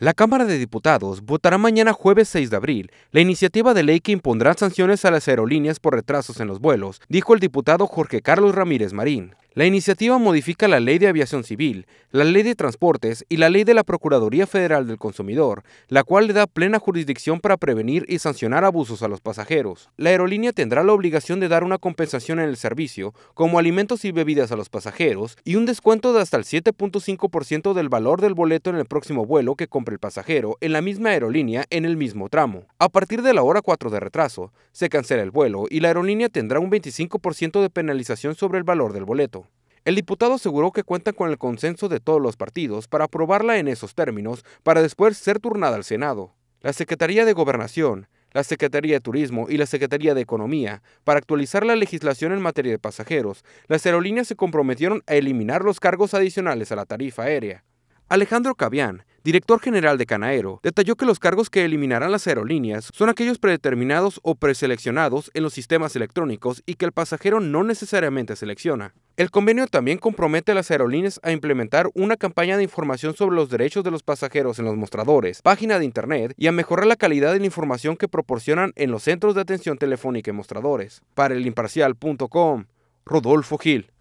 La Cámara de Diputados votará mañana jueves 6 de abril la iniciativa de ley que impondrá sanciones a las aerolíneas por retrasos en los vuelos, dijo el diputado Jorge Carlos Ramírez Marín. La iniciativa modifica la Ley de Aviación Civil, la Ley de Transportes y la Ley de la Procuraduría Federal del Consumidor, la cual le da plena jurisdicción para prevenir y sancionar abusos a los pasajeros. La aerolínea tendrá la obligación de dar una compensación en el servicio, como alimentos y bebidas a los pasajeros, y un descuento de hasta el 7.5% del valor del boleto en el próximo vuelo que compre el pasajero en la misma aerolínea en el mismo tramo. A partir de la hora 4 de retraso, se cancela el vuelo y la aerolínea tendrá un 25% de penalización sobre el valor del boleto. El diputado aseguró que cuenta con el consenso de todos los partidos para aprobarla en esos términos para después ser turnada al Senado. La Secretaría de Gobernación, la Secretaría de Turismo y la Secretaría de Economía para actualizar la legislación en materia de pasajeros, las aerolíneas se comprometieron a eliminar los cargos adicionales a la tarifa aérea. Alejandro Cavián, director general de Canaero, detalló que los cargos que eliminarán las aerolíneas son aquellos predeterminados o preseleccionados en los sistemas electrónicos y que el pasajero no necesariamente selecciona. El convenio también compromete a las aerolíneas a implementar una campaña de información sobre los derechos de los pasajeros en los mostradores, página de internet y a mejorar la calidad de la información que proporcionan en los centros de atención telefónica y mostradores. Para el Rodolfo Gil.